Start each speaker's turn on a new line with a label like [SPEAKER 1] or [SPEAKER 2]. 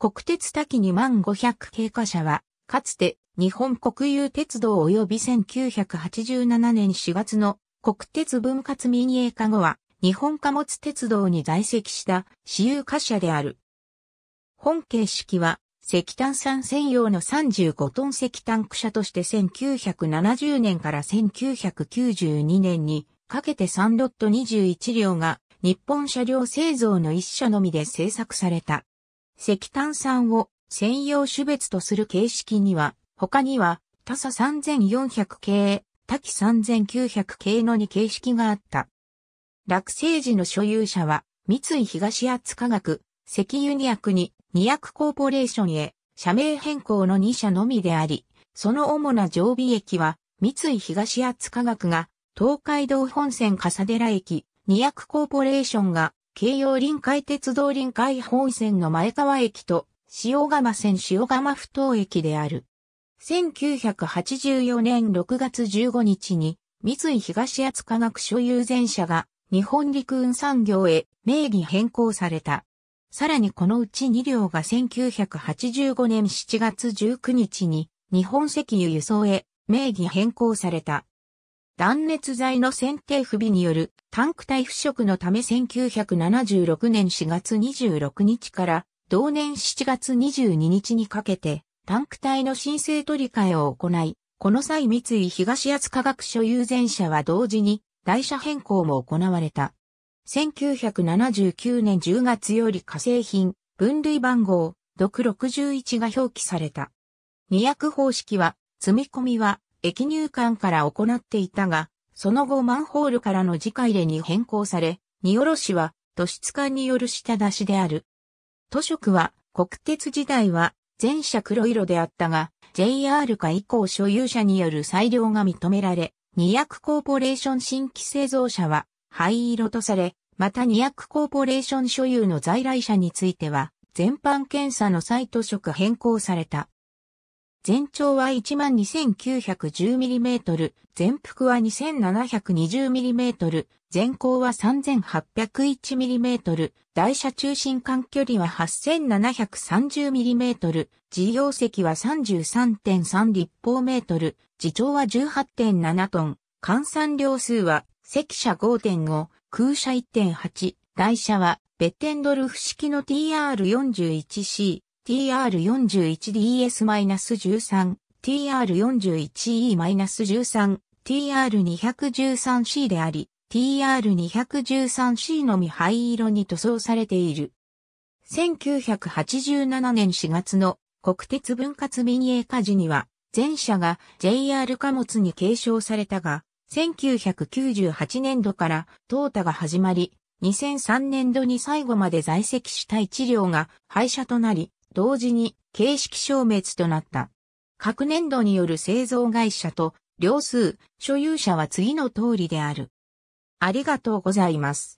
[SPEAKER 1] 国鉄多岐2万500経過者は、かつて日本国有鉄道及び1987年4月の国鉄分割民営化後は、日本貨物鉄道に在籍した私有貨車である。本形式は、石炭酸専用の35トン石炭区車として1970年から1992年にかけて3ロット21両が日本車両製造の一社のみで製作された。石炭酸を専用種別とする形式には、他には、他さ3400系、多岐3900系の2形式があった。落成時の所有者は、三井東厚化学、石油2役に、2役コーポレーションへ、社名変更の2社のみであり、その主な常備駅は、三井東厚化学が、東海道本線笠寺駅、2役コーポレーションが、京葉臨海鉄道臨海本線の前川駅と、塩釜線塩釜不頭駅である。1984年6月15日に、三井東厚科学所有全社が、日本陸運産業へ名義変更された。さらにこのうち2両が1985年7月19日に日本石油輸送へ名義変更された。断熱材の剪定不備によるタンク体腐食のため1976年4月26日から同年7月22日にかけてタンク体の申請取り替えを行い、この際三井東厚科学所有前者は同時に台車変更も行われた。1979年10月より化成品、分類番号、毒61が表記された。二薬方式は、積み込みは、液入管から行っていたが、その後マンホールからの次回でに変更され、荷下ろしは都市管による下出しである。都職は国鉄時代は全車黒色であったが、JR 化以降所有者による裁量が認められ、2役コーポレーション新規製造車は灰色とされ、また2役コーポレーション所有の在来車については、全般検査の再都職変更された。全長は 12,910mm、全幅は 2,720mm、全高は 3,801mm、台車中心間距離は 8,730mm、事業席は33.3立方メートル、自長は18.7トン、換算量数は赤車5.5、空車1.8、台車はベッテンドルフ式の TR41C、TR41DS-13、TR41E-13、TR213C であり、TR213C のみ灰色に塗装されている。1987年4月の国鉄分割民営化時には、全車が JR 貨物に継承されたが、1998年度から淘汰が始まり、2003年度に最後まで在籍した一両が廃車となり、同時に形式消滅となった。各年度による製造会社と、両数、所有者は次の通りである。ありがとうございます。